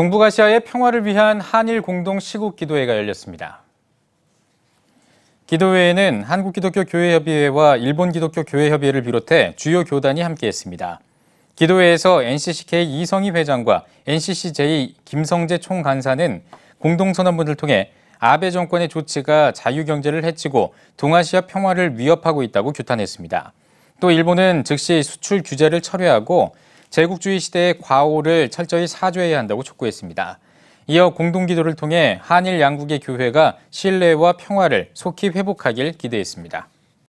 동북아시아의 평화를 위한 한일 공동 시국 기도회가 열렸습니다. 기도회에는 한국기독교교회협의회와 일본기독교교회협의회를 비롯해 주요 교단이 함께했습니다. 기도회에서 NCCK 이성희 회장과 NCCJ 김성재 총간사는 공동선언문을 통해 아베 정권의 조치가 자유경제를 해치고 동아시아 평화를 위협하고 있다고 규탄했습니다. 또 일본은 즉시 수출 규제를 철회하고 제국주의 시대의 과오를 철저히 사죄해야 한다고 촉구했습니다. 이어 공동기도를 통해 한일 양국의 교회가 신뢰와 평화를 속히 회복하길 기대했습니다.